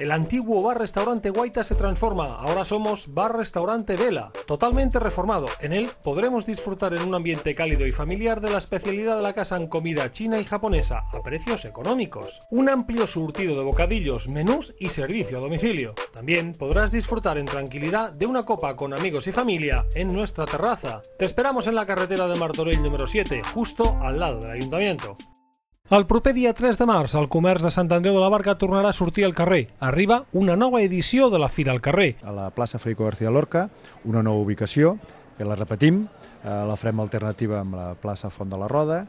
El antiguo bar-restaurante Guaita se transforma, ahora somos bar-restaurante Vela, totalmente reformado. En él podremos disfrutar en un ambiente cálido y familiar de la especialidad de la casa en comida china y japonesa, a precios económicos. Un amplio surtido de bocadillos, menús y servicio a domicilio. También podrás disfrutar en tranquilidad de una copa con amigos y familia en nuestra terraza. Te esperamos en la carretera de Martorell número 7, justo al lado del ayuntamiento. El proper dia 3 de març, el comerç de Sant Andreu de la Barca tornarà a sortir al carrer. Arriba una nova edició de la Fira al carrer. A la plaça Federico García Lorca, una nova ubicació, que la repetim, eh, la farem alternativa amb la plaça Font de la Roda,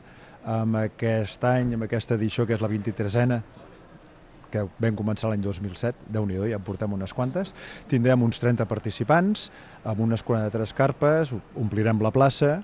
amb aquest any, amb aquesta edició que és la 23 ena que vam començar l'any 2007, déu nhi ja en portem unes quantes. Tindrem uns 30 participants, amb unes 43 carpes, omplirem la plaça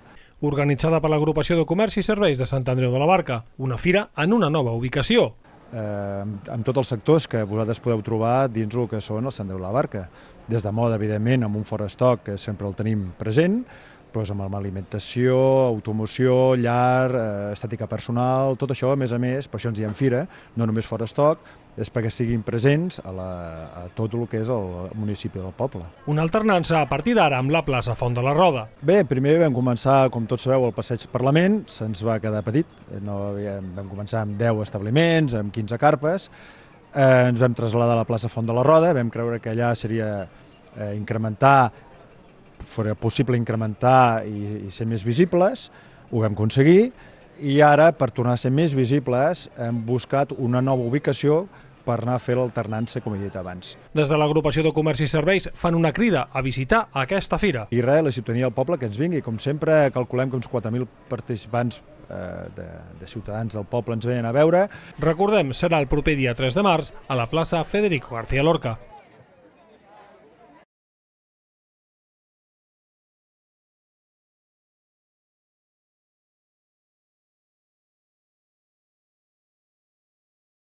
organitzada per l'Agrupació de Comerç i Serveis de Sant Andreu de la Barca, una fira en una nova ubicació. Eh, amb, tots els sectors que vosaltres podeu trobar dins el que són el Sant Andreu de la Barca. Des de moda, evidentment, amb un forestoc que sempre el tenim present, doncs amb alimentació, automoció, llar, eh, estètica personal, tot això, a més a més, per això ens diem fira, no només fora estoc, és perquè siguin presents a, la, a tot el que és el municipi del poble. Una alternança a partir d'ara amb la plaça Font de la Roda. Bé, primer vam començar, com tots sabeu, el passeig Parlament, se'ns va quedar petit, eh, no havíem, vam començar amb 10 establiments, amb 15 carpes, eh, ens vam traslladar a la plaça Font de la Roda, vam creure que allà seria eh, incrementar fos possible incrementar i, i ser més visibles, ho vam aconseguir, i ara, per tornar a ser més visibles, hem buscat una nova ubicació per anar a fer l'alternança, com he dit abans. Des de l'agrupació de comerç i serveis fan una crida a visitar aquesta fira. I res, la ciutadania del poble que ens vingui. Com sempre, calculem que uns 4.000 participants eh, de, de ciutadans del poble ens venen a veure. Recordem, serà el proper dia 3 de març a la plaça Federico García Lorca.